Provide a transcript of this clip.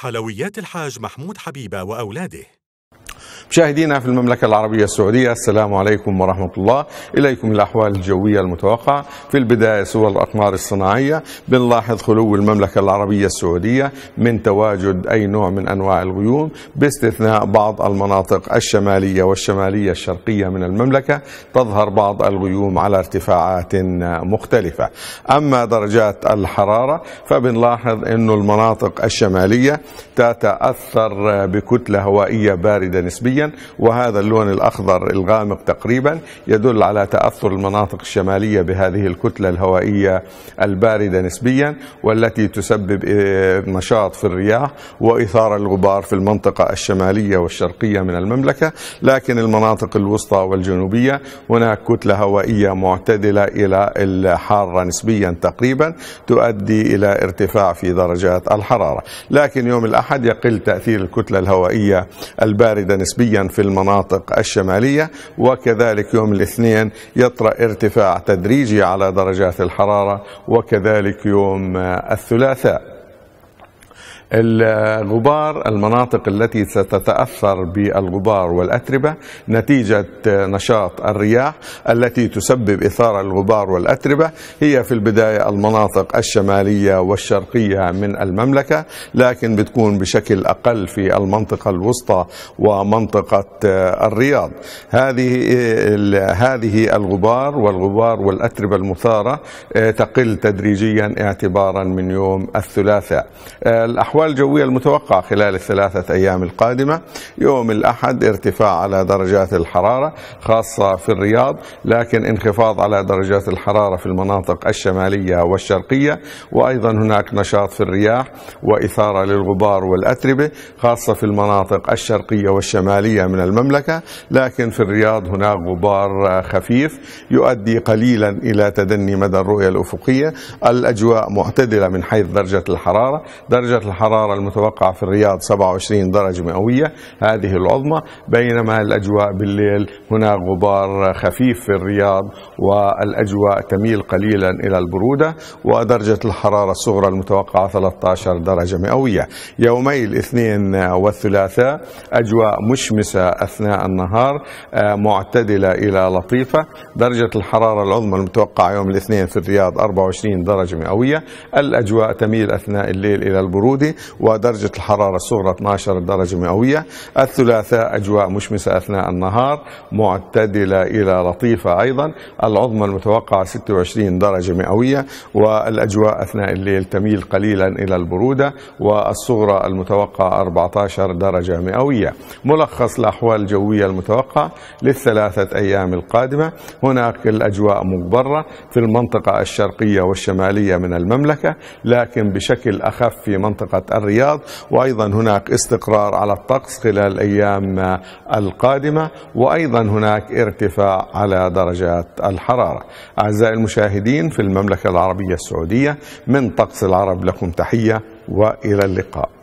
حلويات الحاج محمود حبيبة وأولاده مشاهدينا في المملكة العربية السعودية السلام عليكم ورحمة الله إليكم الأحوال الجوية المتوقعة في البداية صور الأقمار الصناعية بنلاحظ خلو المملكة العربية السعودية من تواجد أي نوع من أنواع الغيوم باستثناء بعض المناطق الشمالية والشمالية الشرقية من المملكة تظهر بعض الغيوم على ارتفاعات مختلفة أما درجات الحرارة فبنلاحظ أن المناطق الشمالية تتأثر بكتلة هوائية باردة نسبيا وهذا اللون الأخضر الغامق تقريبا يدل على تأثر المناطق الشمالية بهذه الكتلة الهوائية الباردة نسبيا والتي تسبب آه، نشاط في الرياح وإثارة الغبار في المنطقة الشمالية والشرقية من المملكة لكن المناطق الوسطى والجنوبية هناك كتلة هوائية معتدلة إلى الحارة نسبيا تقريبا تؤدي إلى ارتفاع في درجات الحرارة لكن يوم الأحد يقل تأثير الكتلة الهوائية الباردة نسبيا نسبيا في المناطق الشمالية وكذلك يوم الاثنين يطرأ ارتفاع تدريجي على درجات الحرارة وكذلك يوم الثلاثاء الغبار المناطق التي ستتأثر بالغبار والأتربة نتيجة نشاط الرياح التي تسبب إثارة الغبار والأتربة هي في البداية المناطق الشمالية والشرقية من المملكة لكن بتكون بشكل أقل في المنطقة الوسطى ومنطقة آه، الرياض هذه هذه الغبار والغبار والأتربة المثارة آه، تقل تدريجيا اعتبارا من يوم الثلاثاء آه، الأحوال الأحوال الجوية المتوقعة خلال الثلاثة أيام القادمة يوم الأحد ارتفاع على درجات الحرارة خاصة في الرياض لكن انخفاض على درجات الحرارة في المناطق الشمالية والشرقية وأيضا هناك نشاط في الرياح وإثارة للغبار والأتربة خاصة في المناطق الشرقية والشمالية من المملكة لكن في الرياض هناك غبار خفيف يؤدي قليلا إلى تدني مدى الرؤية الأفقية الأجواء معتدلة من حيث درجة الحرارة درجة الحرارة الحرارة المتوقعة في الرياض 27 درجة مئوية هذه العظمى بينما الأجواء بالليل هنا غبار خفيف في الرياض والأجواء تميل قليلا إلى البرودة ودرجة الحرارة الصغرى المتوقعة 13 درجة مئوية يومي الاثنين والثلاثاء أجواء مشمسة أثناء النهار آه، معتدلة إلى لطيفة درجة الحرارة العظمى المتوقعة يوم الاثنين في الرياض 24 درجة مئوية الأجواء تميل أثناء الليل إلى البرودة ودرجة الحرارة الصغرى 12 درجة مئوية الثلاثاء أجواء مشمسة أثناء النهار معتدلة إلى لطيفة أيضا العظمى المتوقعة 26 درجة مئوية والأجواء أثناء الليل تميل قليلا إلى البرودة والصغرى المتوقعة 14 درجة مئوية ملخص الأحوال الجوية المتوقعة للثلاثة أيام القادمة هناك الأجواء مجبرة في المنطقة الشرقية والشمالية من المملكة لكن بشكل أخف في منطقة الرياض وأيضا هناك استقرار على الطقس خلال الأيام القادمة وأيضا هناك ارتفاع على درجات الحرارة أعزائي المشاهدين في المملكة العربية السعودية من طقس العرب لكم تحية وإلى اللقاء